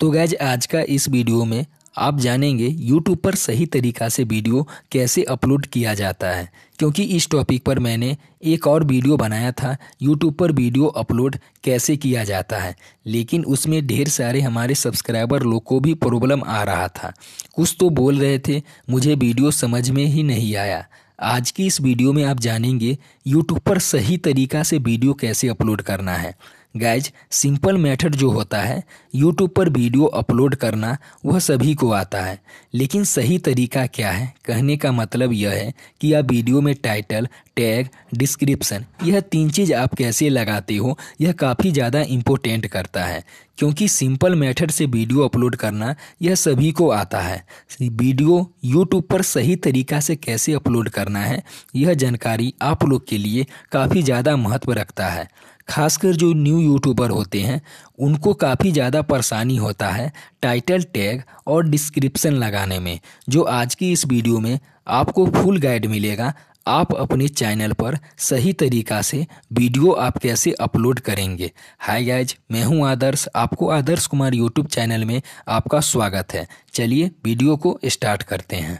तो गैज आज का इस वीडियो में आप जानेंगे YouTube पर सही तरीका से वीडियो कैसे अपलोड किया जाता है क्योंकि इस टॉपिक पर मैंने एक और वीडियो बनाया था YouTube पर वीडियो अपलोड कैसे किया जाता है लेकिन उसमें ढेर सारे हमारे सब्सक्राइबर लोग को भी प्रॉब्लम आ रहा था कुछ तो बोल रहे थे मुझे वीडियो समझ में ही नहीं आया आज की इस वीडियो में आप जानेंगे यूट्यूब पर सही तरीका से वीडियो कैसे अपलोड करना है गैज सिंपल मेथड जो होता है यूट्यूब पर वीडियो अपलोड करना वह सभी को आता है लेकिन सही तरीका क्या है कहने का मतलब यह है कि आप वीडियो में टाइटल टैग डिस्क्रिप्शन यह तीन चीज़ आप कैसे लगाते हो यह काफ़ी ज़्यादा इम्पोर्टेंट करता है क्योंकि सिंपल मेथड से वीडियो अपलोड करना यह सभी को आता है वीडियो यूट्यूब पर सही तरीका से कैसे अपलोड करना है यह जानकारी आप लोग के लिए काफ़ी ज़्यादा महत्व रखता है खासकर जो न्यू यूट्यूबर होते हैं उनको काफ़ी ज़्यादा परेशानी होता है टाइटल टैग और डिस्क्रिप्शन लगाने में जो आज की इस वीडियो में आपको फुल गाइड मिलेगा आप अपने चैनल पर सही तरीका से वीडियो आप कैसे अपलोड करेंगे हाय गाइज मैं हूं आदर्श आपको आदर्श कुमार यूट्यूब चैनल में आपका स्वागत है चलिए वीडियो को स्टार्ट करते हैं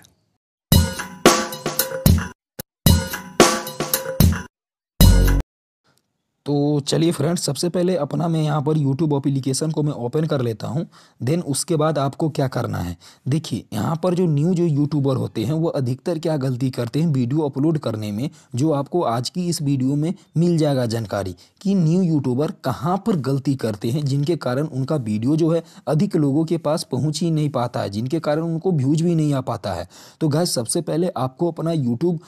तो चलिए फ्रेंड्स सबसे पहले अपना मैं यहाँ पर यूट्यूब अप्लीकेशन को मैं ओपन कर लेता हूँ देन उसके बाद आपको क्या करना है देखिए यहाँ पर जो न्यू जो यूट्यूबर होते हैं वो अधिकतर क्या गलती करते हैं वीडियो अपलोड करने में जो आपको आज की इस वीडियो में मिल जाएगा जानकारी कि न्यू यूट्यूबर कहाँ पर गलती करते हैं जिनके कारण उनका वीडियो जो है अधिक लोगों के पास पहुँच ही नहीं पाता है जिनके कारण उनको व्यूज भी नहीं आ पाता है तो गैस सबसे पहले आपको अपना यूट्यूब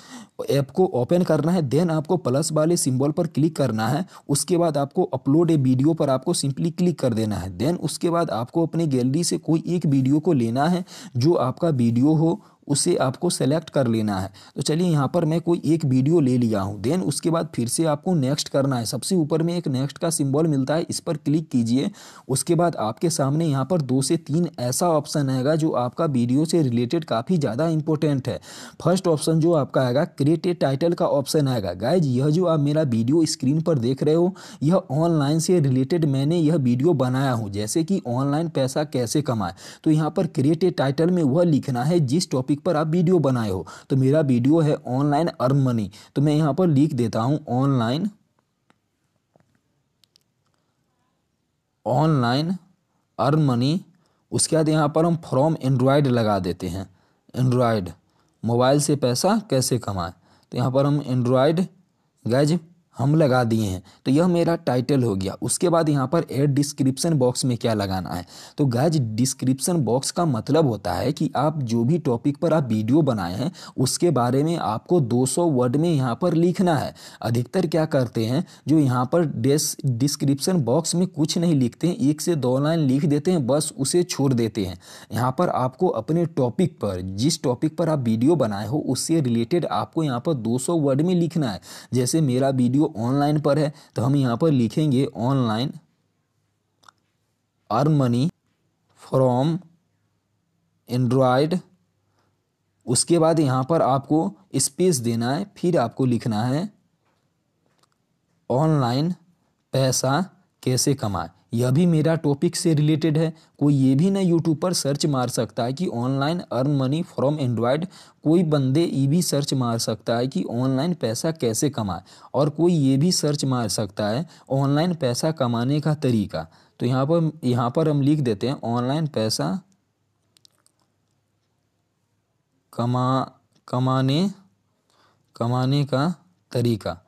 ऐप को ओपन करना है देन आपको प्लस वाले सिम्बॉल पर क्लिक करना है उसके बाद आपको अपलोड ए वीडियो पर आपको सिंपली क्लिक कर देना है देन उसके बाद आपको अपनी गैलरी से कोई एक वीडियो को लेना है जो आपका वीडियो हो उसे आपको सेलेक्ट कर लेना है तो चलिए यहाँ पर मैं कोई एक वीडियो ले लिया हूँ देन उसके बाद फिर से आपको नेक्स्ट करना है सबसे ऊपर में एक नेक्स्ट का सिंबल मिलता है इस पर क्लिक कीजिए उसके बाद आपके सामने यहाँ पर दो से तीन ऐसा ऑप्शन आएगा जो आपका वीडियो से रिलेटेड काफ़ी ज़्यादा इंपॉर्टेंट है फर्स्ट ऑप्शन जो आपका आएगा क्रिएटेड टाइटल का ऑप्शन आएगा गाइज यह जो आप मेरा वीडियो स्क्रीन पर देख रहे हो यह ऑनलाइन से रिलेटेड मैंने यह वीडियो बनाया हूँ जैसे कि ऑनलाइन पैसा कैसे कमाए तो यहाँ पर क्रिएटेड टाइटल में वह लिखना है जिस टॉपिक टॉपिक पर आप वीडियो बनाए हो तो मेरा वीडियो है ऑनलाइन अर्न मनी तो मैं यहाँ पर लिख देता हूँ ऑनलाइन ऑनलाइन अर्न मनी उसके बाद यहाँ पर हम फ्रॉम एंड्रॉयड लगा देते हैं एंड्रॉयड मोबाइल से पैसा कैसे कमाएं तो यहाँ पर हम एंड्रॉयड गैज हम लगा दिए हैं तो यह मेरा टाइटल हो गया उसके बाद यहाँ पर एड डिस्क्रिप्शन बॉक्स में क्या लगाना है तो गैज डिस्क्रिप्शन बॉक्स का मतलब होता है कि आप जो भी टॉपिक पर आप वीडियो बनाए हैं उसके बारे में आपको 200 वर्ड में यहाँ पर लिखना है अधिकतर क्या करते हैं जो यहाँ पर डेस डिस्क्रिप्शन बॉक्स में कुछ नहीं लिखते हैं एक से दो लाइन लिख देते हैं बस उसे छोड़ देते हैं यहाँ पर आपको अपने टॉपिक पर जिस टॉपिक पर आप वीडियो बनाए हो उससे रिलेटेड आपको यहाँ पर दो वर्ड में लिखना है जैसे मेरा वीडियो ऑनलाइन पर है तो हम यहाँ पर लिखेंगे online earn money from Android उसके बाद यहाँ पर आपको स्पेस देना है फिर आपको लिखना है ऑनलाइन पैसा कैसे कमाएं यह भी मेरा टॉपिक से रिलेटेड है कोई ये भी ना यूट्यूब पर सर्च मार सकता है कि online earn money from Android कोई बंदे ये भी सर्च मार सकता है कि ऑनलाइन पैसा कैसे कमाए और कोई ये भी सर्च मार सकता है ऑनलाइन पैसा कमाने का तरीका तो यहाँ पर यहाँ पर हम लिख देते हैं ऑनलाइन पैसा कमा कमाने कमाने का तरीका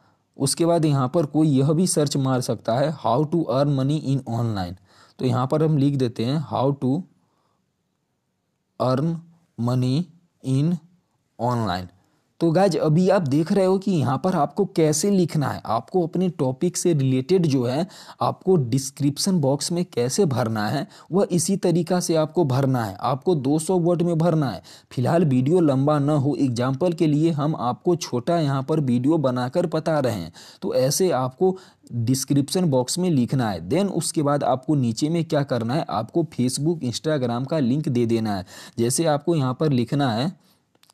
उसके बाद यहाँ पर कोई यह भी सर्च मार सकता है how to earn money in online तो यहाँ पर हम लिख देते हैं how to earn money in online तो गाज अभी आप देख रहे हो कि यहाँ पर आपको कैसे लिखना है आपको अपने टॉपिक से रिलेटेड जो है आपको डिस्क्रिप्सन बॉक्स में कैसे भरना है वह इसी तरीका से आपको भरना है आपको 200 वर्ड में भरना है फिलहाल वीडियो लंबा न हो एग्जाम्पल के लिए हम आपको छोटा यहाँ पर वीडियो बनाकर बता रहे हैं तो ऐसे आपको डिस्क्रिप्शन बॉक्स में लिखना है देन उसके बाद आपको नीचे में क्या करना है आपको फेसबुक इंस्टाग्राम का लिंक दे देना है जैसे आपको यहाँ पर लिखना है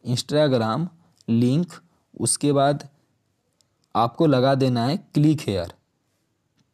इंस्टाग्राम लिंक उसके बाद आपको लगा देना है क्लिक हेयर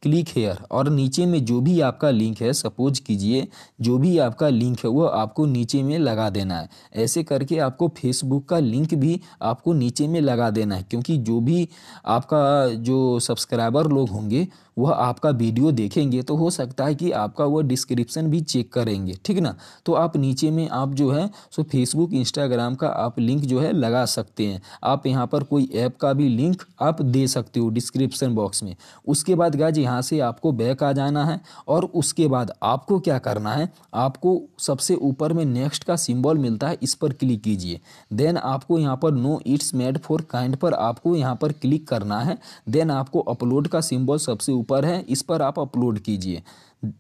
क्लिक हेयर और नीचे में जो भी आपका लिंक है सपोज कीजिए जो भी आपका लिंक है वो आपको नीचे में लगा देना है ऐसे करके आपको फेसबुक का लिंक भी आपको नीचे में लगा देना है क्योंकि जो भी आपका जो सब्सक्राइबर लोग होंगे वह आपका वीडियो देखेंगे तो हो सकता है कि आपका वह डिस्क्रिप्सन भी चेक करेंगे ठीक ना तो आप नीचे में आप जो है सो फेसबुक इंस्टाग्राम का आप लिंक जो है लगा सकते हैं आप यहाँ पर कोई ऐप का भी लिंक आप दे सकते हो डिस्क्रिप्शन बॉक्स में उसके बाद गाज यहाँ से आपको बैक आ जाना है और उसके बाद आपको क्या करना है आपको सबसे ऊपर में नेक्स्ट का सिम्बॉल मिलता है इस पर क्लिक कीजिए देन आपको यहाँ पर no it's made for kind पर आपको यहाँ पर क्लिक करना है देन आपको अपलोड का सिम्बॉल सबसे ऊपर ऊपर है इस पर आप अपलोड कीजिए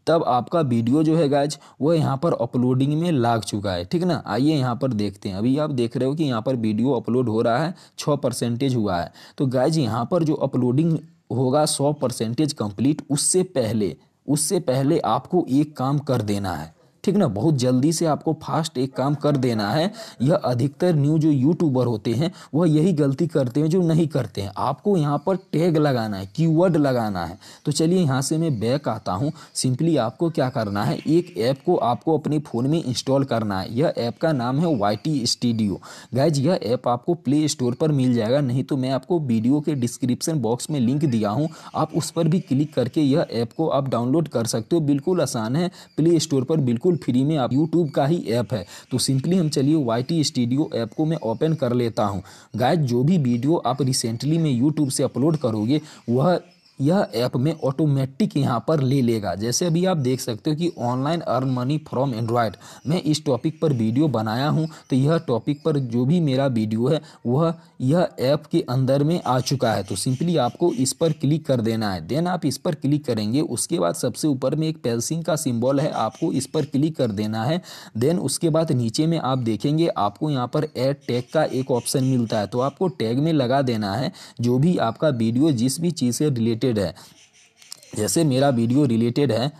तब आपका वीडियो जो है गाइज वो यहाँ पर अपलोडिंग में लाग चुका है ठीक ना आइए यहाँ पर देखते हैं अभी आप देख रहे हो कि यहाँ पर वीडियो अपलोड हो रहा है छः परसेंटेज हुआ है तो गाइज यहाँ पर जो अपलोडिंग होगा सौ परसेंटेज कम्प्लीट उससे पहले उससे पहले आपको एक काम कर देना है ठीक ना बहुत जल्दी से आपको फास्ट एक काम कर देना है यह अधिकतर न्यू जो यूट्यूबर होते हैं वह यही गलती करते हैं जो नहीं करते हैं आपको यहाँ पर टैग लगाना है कीवर्ड लगाना है तो चलिए यहाँ से मैं बैक आता हूँ सिंपली आपको क्या करना है एक ऐप को आपको अपने फ़ोन में इंस्टॉल करना है यह ऐप का नाम है वाई स्टूडियो गैज यह ऐप आपको प्ले स्टोर पर मिल जाएगा नहीं तो मैं आपको वीडियो के डिस्क्रिप्सन बॉक्स में लिंक दिया हूँ आप उस पर भी क्लिक करके यह ऐप को आप डाउनलोड कर सकते हो बिल्कुल आसान है प्ले स्टोर पर बिल्कुल बिल्कुल फ्री में आप यूट्यूब का ही ऐप है तो सिंपली हम चलिए वाई स्टूडियो ऐप को मैं ओपन कर लेता हूँ गाय जो भी वीडियो आप रिसेंटली में यूट्यूब से अपलोड करोगे वह यह ऐप में ऑटोमेटिक यहाँ पर ले लेगा जैसे अभी आप देख सकते हो कि online earn money from Android मैं इस टॉपिक पर वीडियो बनाया हूँ तो यह टॉपिक पर जो भी मेरा वीडियो है वह यह ऐप के अंदर में आ चुका है तो सिंपली आपको इस पर क्लिक कर देना है देन आप इस पर क्लिक करेंगे उसके बाद सबसे ऊपर में एक पेल्सिंग का सिम्बॉल है आपको इस पर क्लिक कर देना है देन उसके बाद नीचे में आप देखेंगे आपको यहाँ पर एड टैग का एक ऑप्शन मिलता है तो आपको टैग में लगा देना है जो भी आपका वीडियो जिस भी चीज़ से रिलेटेड रिलेटेड है जैसे मेरा वीडियो रिलेटेड है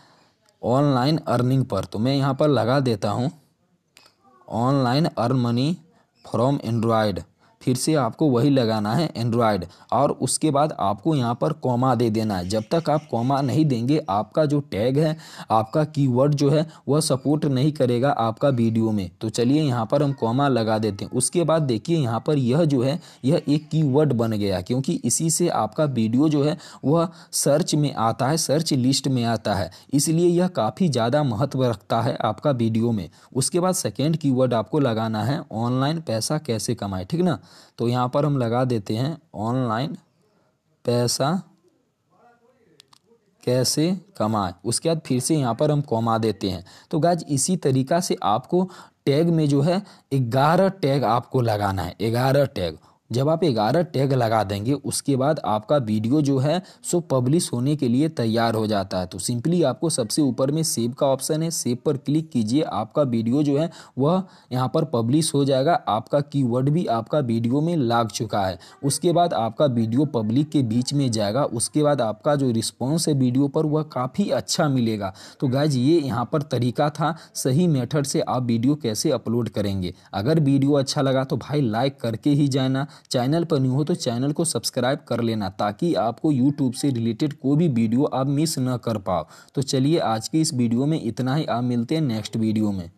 ऑनलाइन अर्निंग पर तो मैं यहाँ पर लगा देता हूँ online earn money from Android फिर से आपको वही लगाना है एंड्रॉयड और उसके बाद आपको यहाँ पर कॉमा दे देना है जब तक आप कॉमा नहीं देंगे आपका जो टैग है आपका कीवर्ड जो है वह सपोर्ट नहीं करेगा आपका वीडियो में तो चलिए यहाँ पर हम कॉमा लगा देते हैं उसके बाद देखिए यहाँ पर यह जो है यह एक कीवर्ड बन गया क्योंकि इसी से आपका वीडियो जो है वह सर्च में आता है सर्च लिस्ट में आता है इसलिए यह काफ़ी ज़्यादा महत्व रखता है आपका वीडियो में उसके बाद सेकेंड कीवर्ड आपको लगाना है ऑनलाइन पैसा कैसे कमाए ठीक ना तो यहाँ पर हम लगा देते हैं ऑनलाइन पैसा कैसे कमाए उसके बाद फिर से यहाँ पर हम कमा देते हैं तो गाज इसी तरीका से आपको टैग में जो है ग्यारह टैग आपको लगाना है ग्यारह टैग जब आप ग्यारह टैग लगा देंगे उसके बाद आपका वीडियो जो है सो पब्लिश होने के लिए तैयार हो जाता है तो सिंपली आपको सबसे ऊपर में सेव का ऑप्शन है सेव पर क्लिक कीजिए आपका वीडियो जो है वह यहाँ पर पब्लिश हो जाएगा आपका कीवर्ड भी आपका वीडियो में लाग चुका है उसके बाद आपका वीडियो पब्लिक के बीच में जाएगा उसके बाद आपका जो रिस्पॉन्स है वीडियो पर वह काफ़ी अच्छा मिलेगा तो गाइज ये यहाँ पर तरीका था सही मेथड से आप वीडियो कैसे अपलोड करेंगे अगर वीडियो अच्छा लगा तो भाई लाइक करके ही जाना चैनल पर न्यू हो तो चैनल को सब्सक्राइब कर लेना ताकि आपको यूट्यूब से रिलेटेड कोई भी वीडियो आप मिस ना कर पाओ तो चलिए आज की इस वीडियो में इतना ही आप मिलते हैं नेक्स्ट वीडियो में